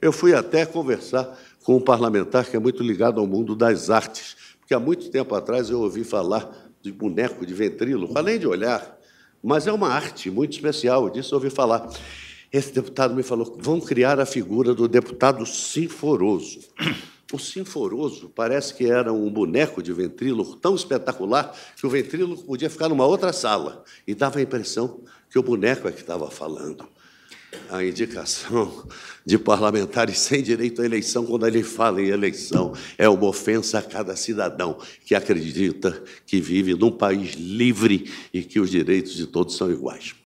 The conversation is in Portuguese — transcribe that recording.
Eu fui até conversar com um parlamentar que é muito ligado ao mundo das artes, porque há muito tempo atrás eu ouvi falar de boneco de ventrilo, além de olhar, mas é uma arte muito especial, disso eu ouvi falar. Esse deputado me falou: vão criar a figura do deputado sinforoso. O sinforoso parece que era um boneco de ventríloco tão espetacular que o ventríloco podia ficar numa outra sala e dava a impressão que o boneco é que estava falando a indicação de parlamentares sem direito à eleição, quando ele fala em eleição, é uma ofensa a cada cidadão que acredita que vive num país livre e que os direitos de todos são iguais.